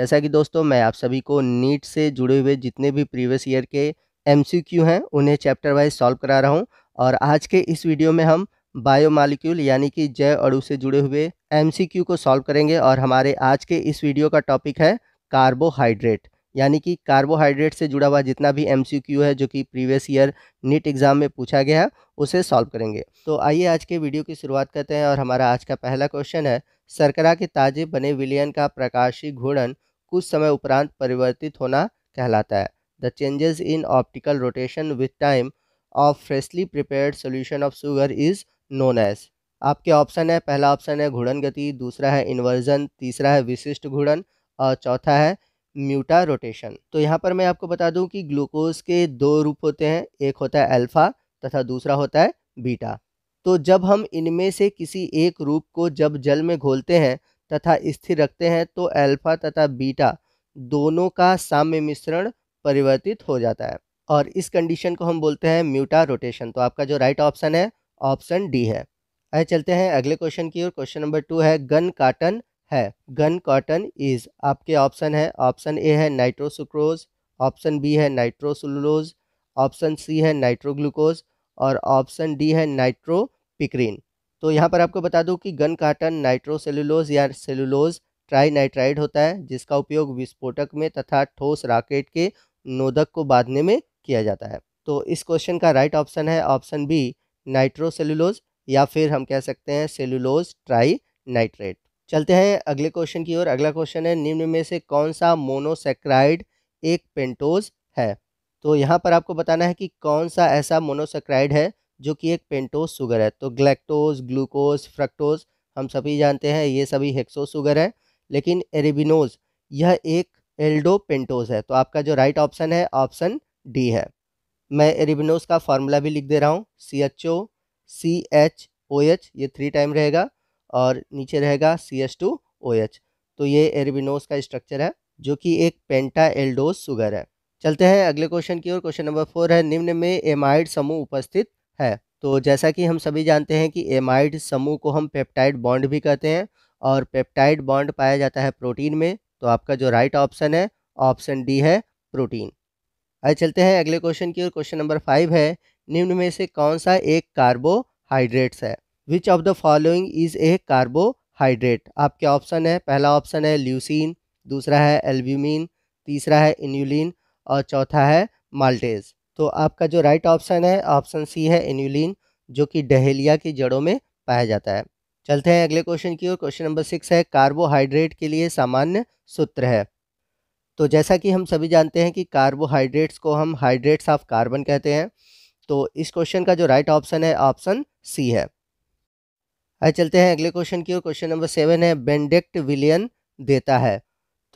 जैसा कि दोस्तों मैं आप सभी को नीट से जुड़े हुए जितने भी प्रीवियस ईयर के एम हैं उन्हें चैप्टर वाइज सॉल्व करा रहा हूँ और आज के इस वीडियो में हम बायोमालिक्यूल यानी कि जय अड़ू से जुड़े हुए एम को सॉल्व करेंगे और हमारे आज के इस वीडियो का टॉपिक है कार्बोहाइड्रेट यानी कि कार्बोहाइड्रेट से जुड़ा हुआ जितना भी एम है जो कि प्रीवियस ईयर नीट एग्ज़ाम में पूछा गया है उसे सॉल्व करेंगे तो आइए आज के वीडियो की शुरुआत करते हैं और हमारा आज का पहला क्वेश्चन है सरकरा के ताजे बने विलियन का प्रकाशी घूर्णन कुछ समय उपरांत परिवर्तित होना कहलाता है the changes in optical rotation with time of freshly prepared solution of sugar is known as आपके ऑप्शन है पहला ऑप्शन है घुड़न गति दूसरा है इन्वर्जन तीसरा है विशिष्ट घुड़न और चौथा है म्यूटा रोटेशन तो यहाँ पर मैं आपको बता दूँ कि ग्लूकोज के दो रूप होते हैं एक होता है अल्फ़ा तथा दूसरा होता है बीटा तो जब हम इनमें से किसी एक रूप को जब जल में घोलते हैं तथा स्थिर रखते हैं तो अल्फा तथा बीटा दोनों का साम्य मिश्रण परिवर्तित हो जाता है और इस कंडीशन को हम बोलते हैं म्यूटा रोटेशन तो आपका जो राइट ऑप्शन है ऑप्शन डी है आए चलते हैं अगले क्वेश्चन की ओर क्वेश्चन नंबर टू है गन काटन है गन कॉटन इज आपके ऑप्शन है ऑप्शन ए है नाइट्रोसुक्रोज ऑप्शन बी है नाइट्रोसुलोज ऑप्शन सी है नाइट्रोग्लूकोज और ऑप्शन डी है नाइट्रोपिक्रीन तो यहाँ पर आपको बता दूँ कि गन काटन नाइट्रोसेलुलोज या सेलुलोज ट्राई नाइट्राइड होता है जिसका उपयोग विस्फोटक में तथा ठोस राकेट के नोदक को बांधने में किया जाता है तो इस क्वेश्चन का राइट ऑप्शन है ऑप्शन बी नाइट्रोसेलुलोज या फिर हम कह सकते हैं सेलुलोज ट्राई नाइट्रेट चलते हैं अगले क्वेश्चन की ओर अगला क्वेश्चन है निम्न में से कौन सा मोनोसेक्राइड एक पेंटोज है तो यहाँ पर आपको बताना है कि कौन सा ऐसा मोनोसेक्राइड है जो कि एक पेंटोज शुगर है तो ग्लैक्टोज ग्लूकोज फ्रक्टोज हम सभी जानते हैं ये सभी हेक्सो शुगर है लेकिन एरिबिनोज यह एक एल्डो पेंटोज है तो आपका जो राइट ऑप्शन है ऑप्शन डी है मैं एरिबिनोज का फार्मूला भी लिख दे रहा हूँ C H O C H O H ये थ्री टाइम रहेगा और नीचे रहेगा C H two O H तो ये एरिबिनोज का स्ट्रक्चर है जो कि एक पेंटा एल्डोज शुगर है चलते हैं अगले क्वेश्चन की ओर क्वेश्चन नंबर फोर है निम्न में एमाइड समूह उपस्थित है तो जैसा कि हम सभी जानते हैं कि एमाइड समूह को हम पेप्टाइड बॉन्ड भी कहते हैं और पेप्टाइड बॉन्ड पाया जाता है प्रोटीन में तो आपका जो राइट ऑप्शन है ऑप्शन डी है प्रोटीन आइए चलते हैं अगले क्वेश्चन की ओर क्वेश्चन नंबर फाइव है निम्न में से कौन सा एक कार्बोहाइड्रेट्स है which of the following is a carbohydrate आपके ऑप्शन है पहला ऑप्शन है ल्यूसिन दूसरा है एल्ब्यूमिन तीसरा है इन्यूलिन और चौथा है माल्टेज तो आपका जो राइट ऑप्शन है ऑप्शन सी है इन्यूलिन जो कि डहेलिया की जड़ों में पाया जाता है चलते हैं अगले क्वेश्चन की ओर क्वेश्चन नंबर सिक्स है कार्बोहाइड्रेट के लिए सामान्य सूत्र है तो जैसा कि हम सभी जानते हैं कि कार्बोहाइड्रेट्स को हम हाइड्रेट्स ऑफ कार्बन कहते हैं तो इस क्वेश्चन का जो राइट ऑप्शन है ऑप्शन सी है आइए चलते हैं अगले क्वेश्चन की ओर क्वेश्चन नंबर सेवन है बेंडेक्ट विलियन देता है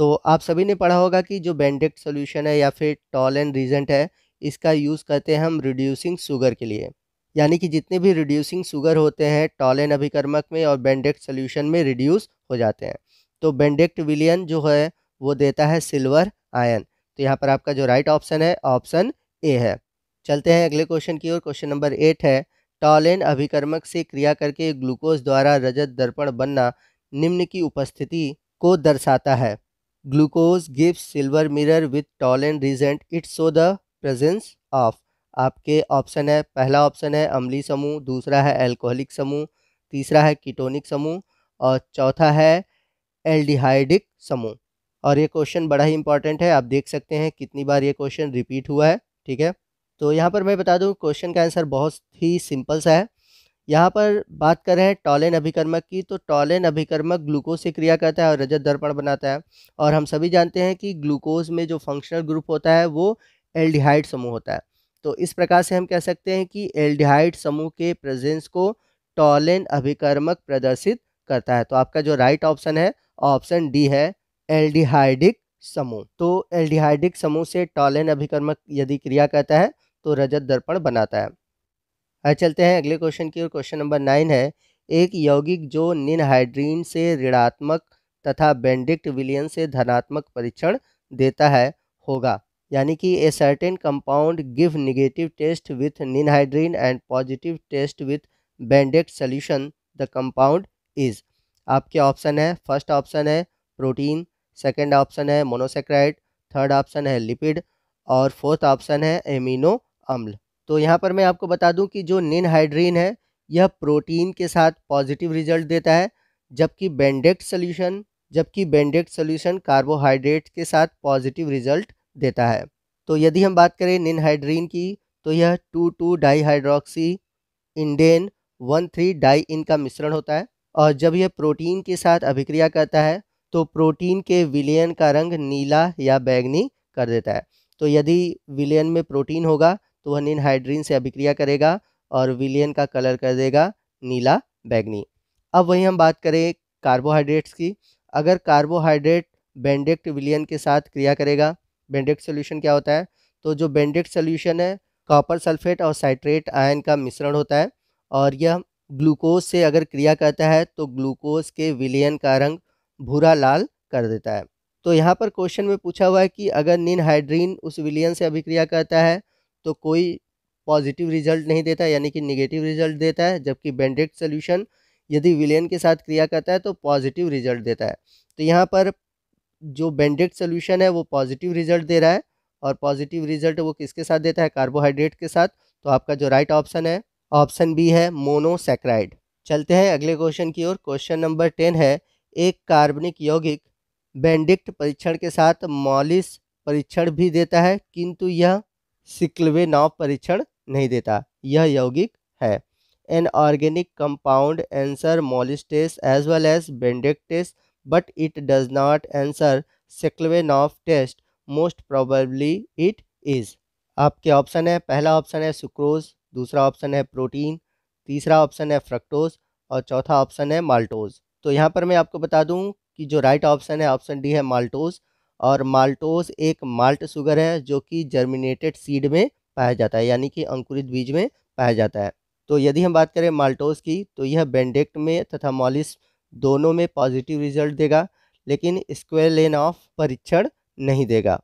तो आप सभी ने पढ़ा होगा कि जो बेंडेक्ट सोल्यूशन है या फिर टॉल एंड रीजेंट है इसका यूज़ करते हैं हम रिड्यूसिंग शुगर के लिए यानी कि जितने भी रिड्यूसिंग शुगर होते हैं टॉलेन अभिकर्मक में और बेंडेक्ट सोल्यूशन में रिड्यूस हो जाते हैं तो बेंडेक्ट विलियन जो है वो देता है सिल्वर आयन तो यहाँ पर आपका जो राइट ऑप्शन है ऑप्शन ए है चलते हैं अगले क्वेश्चन की ओर क्वेश्चन नंबर एट है टॉलेन अभिकर्मक से क्रिया करके ग्लूकोज द्वारा रजत दर्पण बनना निम्न की उपस्थिति को दर्शाता है glucose gives silver mirror with Tollen reagent it's show the presence of आपके ऑप्शन है पहला ऑप्शन है अम्ली समूह दूसरा है एल्कोहलिक समूह तीसरा है कीटोनिक समूह और चौथा है एल्डिहाइडिक समूह और ये क्वेश्चन बड़ा ही इंपॉर्टेंट है आप देख सकते हैं कितनी बार ये क्वेश्चन रिपीट हुआ है ठीक है तो यहाँ पर मैं बता दूँ क्वेश्चन का आंसर बहुत ही सिंपल सा है यहाँ पर बात कर रहे हैं टॉलेन अभिकर्मक की तो टॉलेन अभिकर्मक ग्लूकोज से क्रिया करता है और रजत दर्पण बनाता है और हम सभी जानते हैं कि ग्लूकोज में जो फंक्शनल ग्रुप होता है वो एल्डिहाइड समूह होता है तो इस प्रकार से हम कह सकते हैं कि एल्डिहाइड समूह के प्रेजेंस को टॉलेन अभिकर्मक प्रदर्शित करता है तो आपका जो राइट ऑप्शन है ऑप्शन डी है एल्डिहाइडिक समूह तो एल्डिहाइडिक समूह से टॉलेन अभिकर्मक यदि क्रिया करता है तो रजत दर्पण बनाता है आज चलते हैं अगले क्वेश्चन की ओर क्वेश्चन नंबर नाइन है एक यौगिक जो निनहाइड्रीन से ऋणात्मक तथा बेंडिक्ट विलियन से धनात्मक परीक्षण देता है होगा यानी कि a certain compound give negative test with ninhydrin and positive test with Benedict solution the compound is आपके ऑप्शन है फर्स्ट ऑप्शन है प्रोटीन सेकेंड ऑप्शन है मोनोसेक्राइड थर्ड ऑप्शन है लिपिड और फोर्थ ऑप्शन है एमिनो अम्ल तो यहाँ पर मैं आपको बता दूँ कि जो निनहाइड्रीन है यह प्रोटीन के साथ पॉजिटिव रिजल्ट देता है जबकि बेंडेड सोल्यूशन जबकि बेंडेड सोल्यूशन कार्बोहाइड्रेट के साथ पॉजिटिव रिजल्ट देता है तो यदि हम बात करें निनहाइड्रीन की तो यह two two dihydroxy indane one three dione का मिश्रण होता है और जब यह प्रोटीन के साथ अभिक्रिया करता है तो प्रोटीन के विलयन का रंग नीला या बैगनी कर देता है तो यदि विलयन में प्रोटीन होगा तो वह निनहाइड्रीन से अभिक्रिया करेगा और विलयन का कलर कर देगा नीला बैगनी अब वहीं हम बात करें कार्बोहाइड्रेट्स की अगर कार्बोहाइड्रेट बेंडेक्ट विलियन के साथ क्रिया करेगा बेंडिक्ट सोल्यूशन क्या होता है तो जो बेंडिक्ट सोल्यूशन है कॉपर सल्फेट और साइट्रेट आयन का मिश्रण होता है और यह ग्लूकोज से अगर क्रिया करता है तो ग्लूकोज के विलयन का रंग भूरा लाल कर देता है तो यहाँ पर क्वेश्चन में पूछा हुआ है कि अगर निन हाइड्रीन उस विलयन से अभिक्रिया करता है तो कोई पॉजिटिव रिजल्ट नहीं देता यानी कि निगेटिव रिजल्ट देता है जबकि बेंडेड सोल्यूशन यदि विलयन के साथ क्रिया करता है तो पॉजिटिव रिजल्ट देता है तो यहाँ पर जो बेंडिक्ट सोल्यूशन है वो पॉजिटिव रिजल्ट दे रहा है और पॉजिटिव रिजल्ट वो किसके साथ देता है कार्बोहाइड्रेट के साथ तो आपका जो राइट ऑप्शन है ऑप्शन बी है मोनोसेक्राइड चलते हैं अगले क्वेश्चन की ओर क्वेश्चन नंबर टेन है एक कार्बनिक यौगिक बेंडिक्ट परीक्षण के साथ मॉलिस परीक्षण भी देता है किंतु यह सिक्लवे नाव परीक्षण नहीं देता यह यौगिक है an organic compound answer Molisch's as well as Benedict's but it does not answer Seklevenov test. Most probably it is. आपके ऑप्शन है पहला ऑप्शन है सुक्रोज दूसरा ऑप्शन है प्रोटीन तीसरा ऑप्शन है फ्रक्टोज और चौथा ऑप्शन है माल्टोज तो यहाँ पर मैं आपको बता दूँ कि जो राइट ऑप्शन है ऑप्शन डी है माल्टोज और माल्टोज एक माल्ट शुगर है जो कि जर्मिनेटेड सीड में पाया जाता है यानी कि अंकुरित बीज में पाया जाता है तो यदि हम बात करें माल्टोज की तो यह बेंडेक्ट में तथा मॉलिस दोनों में पॉजिटिव रिजल्ट देगा लेकिन स्क्वेयर लेन ऑफ परीक्षण नहीं देगा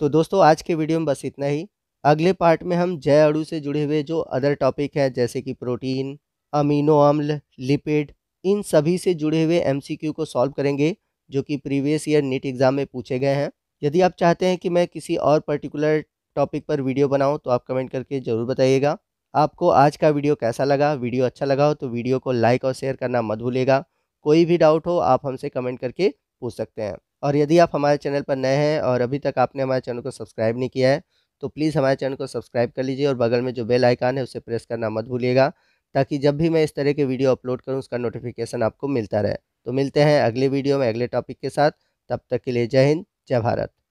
तो दोस्तों आज के वीडियो में बस इतना ही अगले पार्ट में हम जय अड़ू से जुड़े हुए जो अदर टॉपिक हैं जैसे कि प्रोटीन अमीनो अम्ल लिपिड इन सभी से जुड़े हुए एम को सॉल्व करेंगे जो कि प्रीवियस ईयर नीट एग्ज़ाम में पूछे गए हैं यदि आप चाहते हैं कि मैं किसी और पर्टिकुलर टॉपिक पर वीडियो बनाऊं तो आप कमेंट करके ज़रूर बताइएगा आपको आज का वीडियो कैसा लगा वीडियो अच्छा लगा हो तो वीडियो को लाइक और शेयर करना मत भूलेगा कोई भी डाउट हो आप हमसे कमेंट करके पूछ सकते हैं और यदि आप हमारे चैनल पर नए हैं और अभी तक आपने हमारे चैनल को सब्सक्राइब नहीं किया है तो प्लीज़ हमारे चैनल को सब्सक्राइब कर लीजिए और बगल में जो बेल आइकान है उसे प्रेस करना मत भूलिएगा ताकि जब भी मैं इस तरह के वीडियो अपलोड करूँ उसका नोटिफिकेशन आपको मिलता रहे तो मिलते हैं अगले वीडियो में अगले टॉपिक के साथ तब तक के लिए जय हिंद जय भारत